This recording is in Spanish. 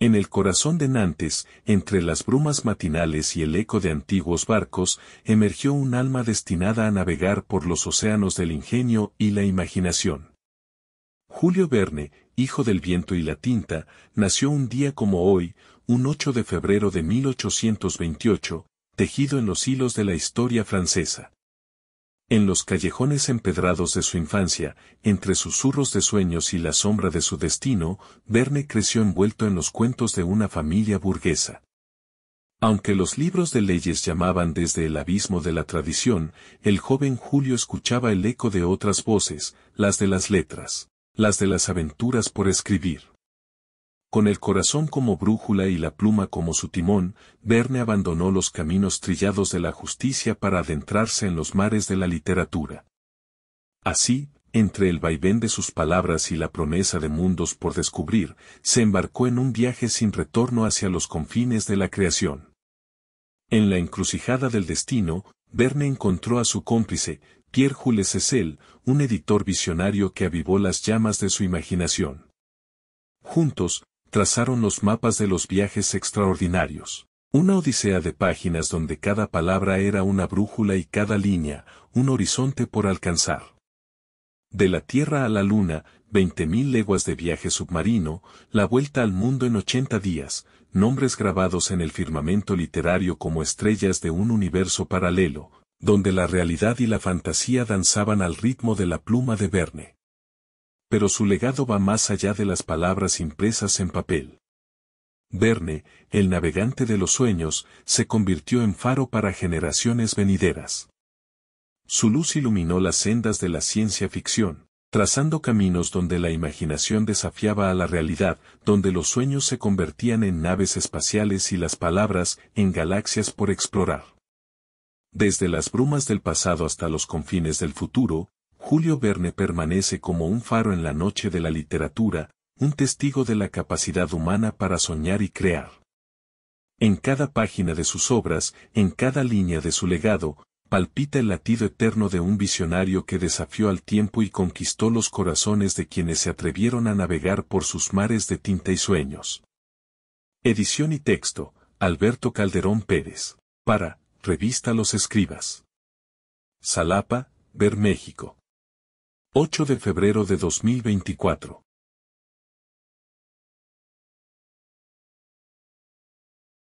En el corazón de Nantes, entre las brumas matinales y el eco de antiguos barcos, emergió un alma destinada a navegar por los océanos del ingenio y la imaginación. Julio Verne, hijo del viento y la tinta, nació un día como hoy, un 8 de febrero de 1828, tejido en los hilos de la historia francesa. En los callejones empedrados de su infancia, entre susurros de sueños y la sombra de su destino, Verne creció envuelto en los cuentos de una familia burguesa. Aunque los libros de leyes llamaban desde el abismo de la tradición, el joven Julio escuchaba el eco de otras voces, las de las letras, las de las aventuras por escribir. Con el corazón como brújula y la pluma como su timón, Verne abandonó los caminos trillados de la justicia para adentrarse en los mares de la literatura. Así, entre el vaivén de sus palabras y la promesa de mundos por descubrir, se embarcó en un viaje sin retorno hacia los confines de la creación. En la encrucijada del destino, Verne encontró a su cómplice, Pierre Jules Essel, un editor visionario que avivó las llamas de su imaginación. Juntos, trazaron los mapas de los viajes extraordinarios. Una odisea de páginas donde cada palabra era una brújula y cada línea, un horizonte por alcanzar. De la Tierra a la Luna, 20.000 leguas de viaje submarino, la vuelta al mundo en 80 días, nombres grabados en el firmamento literario como estrellas de un universo paralelo, donde la realidad y la fantasía danzaban al ritmo de la pluma de Verne pero su legado va más allá de las palabras impresas en papel. Verne, el navegante de los sueños, se convirtió en faro para generaciones venideras. Su luz iluminó las sendas de la ciencia ficción, trazando caminos donde la imaginación desafiaba a la realidad, donde los sueños se convertían en naves espaciales y las palabras en galaxias por explorar. Desde las brumas del pasado hasta los confines del futuro, Julio Verne permanece como un faro en la noche de la literatura, un testigo de la capacidad humana para soñar y crear. En cada página de sus obras, en cada línea de su legado, palpita el latido eterno de un visionario que desafió al tiempo y conquistó los corazones de quienes se atrevieron a navegar por sus mares de tinta y sueños. Edición y texto, Alberto Calderón Pérez. Para, Revista Los Escribas. Salapa, Ver México. 8 de febrero de 2024.